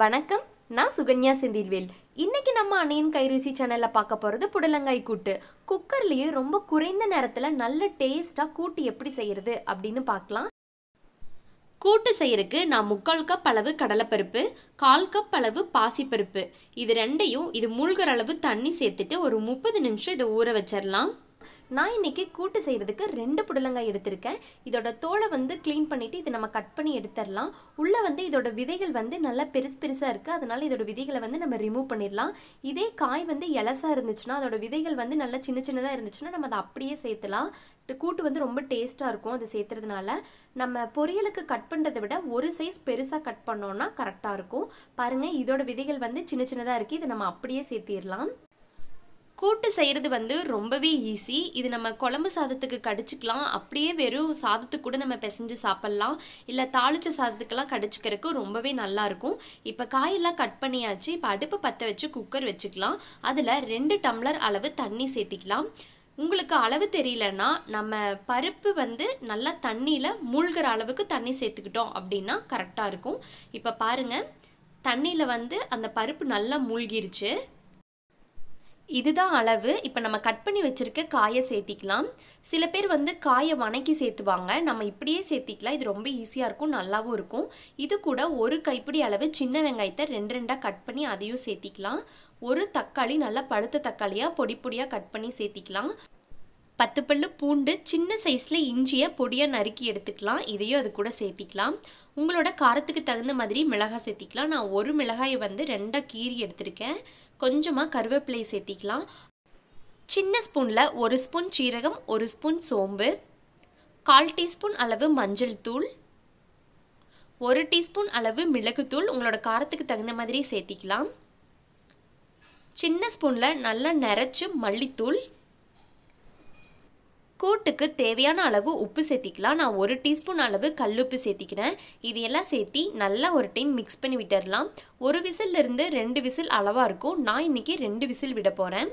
வணக்கம் நான் சுகன்யா செந்தில்வேல் இன்னைக்கு நம்ம அன்னையின் கைரிசி சேனலில் பார்க்க போகிறது புடலங்காய் கூட்டு குக்கர்லேயே ரொம்ப குறைந்த நேரத்தில் நல்ல டேஸ்ட்டாக கூட்டு எப்படி செய்கிறது அப்படின்னு பார்க்கலாம் கூட்டு செய்யறதுக்கு நான் முக்கால் கப் அளவு கடலைப்பருப்பு கால் கப் அளவு பாசிப்பருப்பு இது ரெண்டையும் இது மூழ்கிற அளவு தண்ணி சேர்த்துட்டு ஒரு முப்பது நிமிஷம் இதை ஊற வச்சிடலாம் நான் இன்றைக்கி கூட்டு செய்கிறதுக்கு ரெண்டு புடலங்காய் எடுத்திருக்கேன் இதோட தோலை வந்து க்ளீன் பண்ணிவிட்டு இதை நம்ம கட் பண்ணி எடுத்துடலாம் உள்ளே வந்து இதோட விதைகள் வந்து நல்லா பெருசு பெருசாக இருக்குது அதனால் இதோட விதைகளை வந்து நம்ம ரிமூவ் பண்ணிடலாம் இதே காய் வந்து இலசாக இருந்துச்சுன்னா அதோட விதைகள் வந்து நல்லா சின்ன சின்னதாக இருந்துச்சுன்னா நம்ம அதை அப்படியே சேர்த்துலாம் கூட்டு வந்து ரொம்ப டேஸ்ட்டாக இருக்கும் அதை சேர்த்துறதுனால நம்ம பொரியலுக்கு கட் பண்ணுறதை விட ஒரு சைஸ் பெருசாக கட் பண்ணோன்னா கரெக்டாக இருக்கும் பாருங்கள் இதோட விதைகள் வந்து சின்ன சின்னதாக இருக்குது இதை நம்ம அப்படியே சேர்த்திடலாம் கூட்டு செய்கிறது வந்து ரொம்பவே ஈஸி இது நம்ம குழம்பு சாதத்துக்கு கடிச்சிக்கலாம் அப்படியே வெறும் சாதத்துக்கு கூட நம்ம பிசைஞ்சு சாப்பிட்லாம் இல்லை தாளிச்ச சாதத்துக்கெல்லாம் கடிச்சிக்கிறதுக்கு ரொம்பவே நல்லாயிருக்கும் இப்போ காயெல்லாம் கட் பண்ணியாச்சு இப்போ அடுப்பு பற்ற வச்சு குக்கர் வச்சுக்கலாம் அதில் ரெண்டு டம்ளர் அளவு தண்ணி சேர்த்திக்கலாம் உங்களுக்கு அளவு தெரியலன்னா நம்ம பருப்பு வந்து நல்லா தண்ணியில் மூழ்கிற அளவுக்கு தண்ணி சேர்த்துக்கிட்டோம் அப்படின்னா கரெக்டாக இருக்கும் இப்போ பாருங்கள் தண்ணியில் வந்து அந்த பருப்பு நல்லா மூழ்கிருச்சு இதுதான் அளவு இப்போ நம்ம கட் பண்ணி வச்சுருக்க காயை சேர்த்திக்கலாம் சில பேர் வந்து காயை வணக்கி சேர்த்துவாங்க நம்ம இப்படியே சேர்த்திக்கலாம் இது ரொம்ப ஈஸியாக இருக்கும் நல்லாவும் இருக்கும் இது கூட ஒரு கைப்பிடி அளவு சின்ன வெங்காயத்தை ரெண்டு ரெண்டாக கட் பண்ணி அதையும் சேர்த்திக்கலாம் ஒரு தக்காளி நல்லா பழுத்த தக்காளியாக பொடி பொடியாக கட் பண்ணி சேர்த்திக்கலாம் பத்து பல்லு பூண்டு சின்ன சைஸில் இஞ்சியை பொடியாக நறுக்கி எடுத்துக்கலாம் இதையும் அது கூட சேர்த்திக்கலாம் உங்களோட காரத்துக்கு தகுந்த மாதிரி மிளகாய் சேர்த்திக்கலாம் நான் ஒரு மிளகாயை வந்து ரெண்டாக கீறி எடுத்திருக்கேன் கொஞ்சமாக கருவேப்பிலை சேர்த்திக்கலாம் சின்ன ஸ்பூனில் ஒரு ஸ்பூன் சீரகம் ஒரு ஸ்பூன் சோம்பு கால் டீஸ்பூன் அளவு மஞ்சள் தூள் ஒரு டீஸ்பூன் அளவு மிளகுத்தூள் உங்களோட காரத்துக்கு தகுந்த மாதிரி சேர்த்திக்கலாம் சின்ன ஸ்பூனில் நல்லா நிறச்சி மல்லித்தூள் கூட்டுக்கு தேவையான அளவு உப்பு சேர்த்திக்கலாம் நான் ஒரு டீஸ்பூன் அளவு கல்லுப்பு சேர்த்திக்கிறேன் இது எல்லாம் சேர்த்தி நல்லா ஒரு டைம் மிக்ஸ் பண்ணி விட்டுடலாம் ஒரு விசிலிருந்து ரெண்டு விசில் அளவாக இருக்கும் நான் இன்றைக்கி ரெண்டு விசில் விட போகிறேன்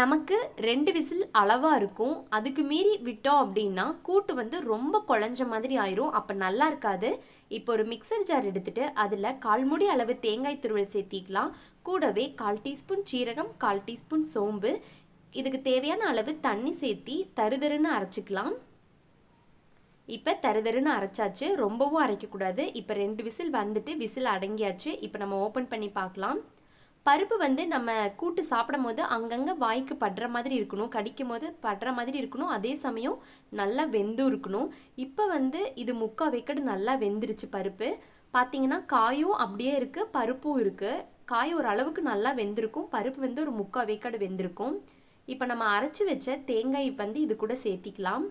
நமக்கு ரெண்டு விசில் அளவாக இருக்கும் அதுக்கு மீறி விட்டோம் அப்படின்னா கூட்டு வந்து ரொம்ப குழஞ்ச மாதிரி ஆயிரும் அப்போ நல்லா இருக்காது இப்போ ஒரு மிக்சர் ஜார் எடுத்துகிட்டு அதில் கால் அளவு தேங்காய் துருவல் சேர்த்திக்கலாம் கூடவே கால் டீஸ்பூன் சீரகம் கால் டீஸ்பூன் சோம்பு இதுக்கு தேவையான அளவு தண்ணி சேர்த்தி தருதருன்னு அரைச்சிக்கலாம் இப்போ தருதருன்னு அரைச்சாச்சு ரொம்பவும் அரைக்கக்கூடாது இப்போ ரெண்டு விசில் வந்துட்டு விசில் அடங்கியாச்சு இப்போ நம்ம ஓப்பன் பண்ணி பார்க்கலாம் பருப்பு வந்து நம்ம கூட்டு சாப்பிடும் போது அங்கங்கே வாய்க்கு படுற மாதிரி இருக்கணும் கடிக்கும் போது படுற மாதிரி இருக்கணும் அதே சமயம் நல்லா வெந்தும் இருக்கணும் இப்போ வந்து இது முக்கா வைக்கடு நல்லா வெந்துருச்சு பருப்பு பார்த்தீங்கன்னா காயும் அப்படியே இருக்குது பருப்பும் இருக்குது காய் ஓரளவுக்கு நல்லா வெந்திருக்கும் பருப்பு வந்து ஒரு முக்கால் வைக்கடு வெந்திருக்கும் இப்போ நம்ம அரைச்சி வச்ச தேங்காய் வந்து இது கூட சேர்த்திக்கலாம்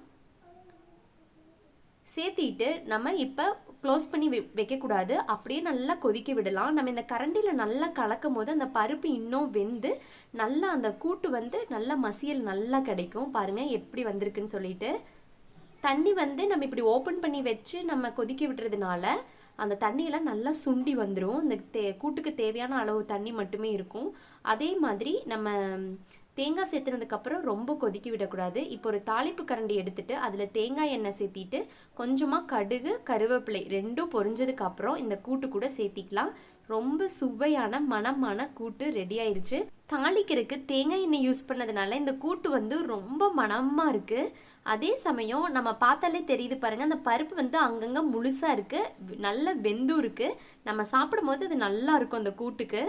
சேர்த்திட்டு நம்ம இப்போ க்ளோஸ் பண்ணி வை வைக்கக்கூடாது அப்படியே நல்லா கொதிக்க விடலாம் நம்ம இந்த கரண்டியில் நல்லா கலக்கும் போது அந்த பருப்பு இன்னும் வெந்து நல்லா அந்த கூட்டு வந்து நல்லா மசியல் நல்லா கிடைக்கும் பாருங்கள் எப்படி வந்திருக்குன்னு சொல்லிட்டு தண்ணி வந்து நம்ம இப்படி ஓப்பன் பண்ணி வச்சு நம்ம கொதிக்க விடுறதுனால அந்த தண்ணியெல்லாம் நல்லா சுண்டி வந்துடும் இந்த தே கூட்டுக்கு தேவையான அளவு தண்ணி மட்டுமே இருக்கும் அதே மாதிரி நம்ம தேங்காய் சேர்த்துனதுக்கப்புறம் ரொம்ப கொதிக்க விடக்கூடாது இப்போ ஒரு தாளிப்பு கரண்டி எடுத்துட்டு அதில் தேங்காய் எண்ணெய் சேர்த்திட்டு கொஞ்சமாக கடுகு கருவேப்பிலை ரெண்டும் பொறிஞ்சதுக்கப்புறம் அப்புறம் இந்த கூட்டு கூட சேர்த்திக்கலாம் ரொம்ப சுவையான மனமான கூட்டு ரெடி ஆயிருச்சு தாளிக்கிறதுக்கு தேங்காய் எண்ணெய் யூஸ் பண்ணதுனால இந்த கூட்டு வந்து ரொம்ப மனமாக இருக்குது அதே சமயம் நம்ம பார்த்தாலே தெரியுது பாருங்கள் அந்த பருப்பு வந்து அங்கங்கே முழுசாக இருக்குது நல்ல வெந்தும் இருக்குது நம்ம சாப்பிடும் போது அது நல்லா இருக்கும் அந்த கூட்டுக்கு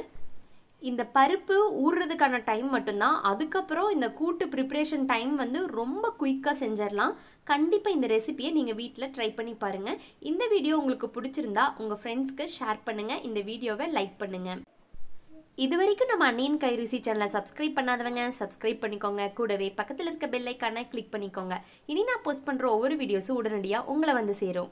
இந்த பருப்பு ஊறுறதுக்கான டைம் மட்டும்தான் அதுக்கப்புறம் இந்த கூட்டு ப்ரிப்ரேஷன் டைம் வந்து ரொம்ப குயிக்காக செஞ்சிடலாம் கண்டிப்பாக இந்த ரெசிபியை நீங்கள் வீட்டில் ட்ரை பண்ணி பாருங்கள் இந்த வீடியோ உங்களுக்கு பிடிச்சிருந்தா உங்கள் ஃப்ரெண்ட்ஸ்க்கு ஷேர் பண்ணுங்கள் இந்த வீடியோவை லைக் பண்ணுங்கள் இது வரைக்கும் நம்ம அன்னியன் கைருசி சேனலை சப்ஸ்கிரைப் பண்ணாதவங்க சப்ஸ்கிரைப் பண்ணிக்கோங்க கூடவே பக்கத்தில் இருக்க பெல்லைக்கான கிளிக் பண்ணிக்கோங்க இனி நான் போஸ்ட் பண்ணுற ஒவ்வொரு வீடியோஸும் உடனடியாக உங்களை வந்து சேரும்